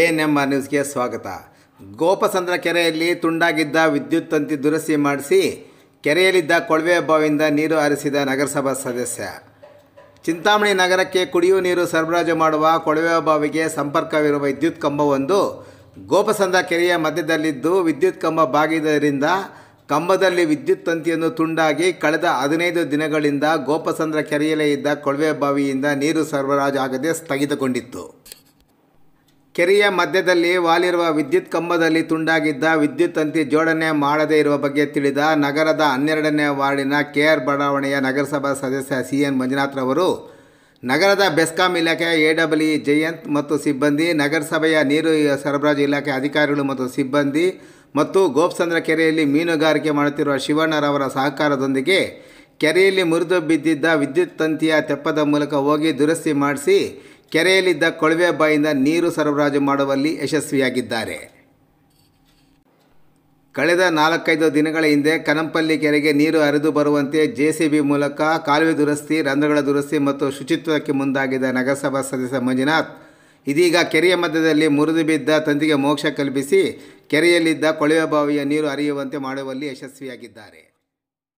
N N R ನ್ಯೂಸ್ಗೆ ಸ್ವಾಗತ ಗೋಪಸಂದ್ರ ಕೆರೆಯಲ್ಲಿ ತುಂಡಾಗಿದ್ದ ವಿದ್ಯುತ್ ತಂತಿ ದುರಸ್ತಿ ಮಾಡಿಸಿ ಕೆರೆಯಲ್ಲಿದ್ದ ಕೊಳವೆ ಬಾವಿಯಿಂದ ನೀರು ಹರಿಸಿದ ನಗರಸಭಾ ಸದಸ್ಯ ಚಿಂತಾಮಣಿ ನಗರಕ್ಕೆ ಕುಡಿಯುವ ನೀರು ಸರಬರಾಜು ಮಾಡುವ ಕೊಳವೆ ಬಾವಿಗೆ ಸಂಪರ್ಕವಿರುವ ವಿದ್ಯುತ್ ಕಂಬವೊಂದು ಗೋಪಸಂದ್ರ ಕೆರೆಯ ಮಧ್ಯದಲ್ಲಿದ್ದು ವಿದ್ಯುತ್ ಕಂಬ ಬಾಗಿದ್ದರಿಂದ ಕಂಬದಲ್ಲಿ ವಿದ್ಯುತ್ ತಂತಿಯನ್ನು ತುಂಡಾಗಿ ಕಳೆದ ಹದಿನೈದು ದಿನಗಳಿಂದ ಗೋಪಸಂದ್ರ ಕೆರೆಯಲ್ಲೇ ಇದ್ದ ಕೊಳವೆ ಬಾವಿಯಿಂದ ನೀರು ಆಗದೆ ಸ್ಥಗಿತಗೊಂಡಿತ್ತು ಕೆರೆಯ ಮಧ್ಯದಲ್ಲಿ ವಾಲಿರುವ ವಿದ್ಯುತ್ ಕಂಬದಲ್ಲಿ ತುಂಡಾಗಿದ್ದ ವಿದ್ಯುತ್ ತಂತಿ ಜೋಡಣೆ ಮಾಡದೇ ಇರುವ ಬಗ್ಗೆ ತಿಳಿದ ನಗರದ ಹನ್ನೆರಡನೇ ವಾರ್ಡಿನ ಕೆಆರ್ ಬಡಾವಣೆಯ ನಗರಸಭಾ ಸದಸ್ಯ ಸಿ ಎನ್ ಮಂಜುನಾಥ್ರವರು ನಗರದ ಬೆಸ್ಕಾಂ ಇಲಾಖೆಯ ಎ ಡಬ್ಲ್ಯೂ ಜಯಂತ್ ಮತ್ತು ಸಿಬ್ಬಂದಿ ನಗರಸಭೆಯ ನೀರು ಸರಬರಾಜು ಇಲಾಖೆ ಅಧಿಕಾರಿಗಳು ಮತ್ತು ಸಿಬ್ಬಂದಿ ಮತ್ತು ಗೋಪ್ಸಂದ್ರ ಕೆರೆಯಲ್ಲಿ ಮೀನುಗಾರಿಕೆ ಮಾಡುತ್ತಿರುವ ಶಿವಣ್ಣರವರ ಸಹಕಾರದೊಂದಿಗೆ ಕೆರೆಯಲ್ಲಿ ಮುರಿದು ಬಿದ್ದಿದ್ದ ವಿದ್ಯುತ್ ತಂತಿಯ ತೆಪ್ಪದ ಮೂಲಕ ಹೋಗಿ ದುರಸ್ತಿ ಮಾಡಿಸಿ ಕೆರೆಯಲ್ಲಿದ್ದ ಕೊಳವೆ ಬಾಯಿಂದ ನೀರು ಸರಬರಾಜು ಮಾಡುವಲ್ಲಿ ಯಶಸ್ವಿಯಾಗಿದ್ದಾರೆ ಕಳೆದ ನಾಲ್ಕೈದು ದಿನಗಳ ಹಿಂದೆ ಕನಂಪಲ್ಲಿ ಕೆರೆಗೆ ನೀರು ಹರಿದು ಬರುವಂತೆ ಜೆಸಿಬಿ ಮೂಲಕ ಕಾಲುವೆ ದುರಸ್ತಿ ರಂಧ್ರಗಳ ದುರಸ್ತಿ ಮತ್ತು ಶುಚಿತ್ವಕ್ಕೆ ಮುಂದಾಗಿದ್ದ ನಗರಸಭಾ ಸದಸ್ಯ ಮಂಜುನಾಥ್ ಇದೀಗ ಕೆರೆಯ ಮಧ್ಯದಲ್ಲಿ ಮುರಿದು ಬಿದ್ದ ತಂದಿಗೆ ಮೋಕ್ಷ ಕಲ್ಪಿಸಿ ಕೆರೆಯಲ್ಲಿದ್ದ ಕೊಳವೆ ಬಾವಿಯ ನೀರು ಹರಿಯುವಂತೆ ಮಾಡುವಲ್ಲಿ ಯಶಸ್ವಿಯಾಗಿದ್ದಾರೆ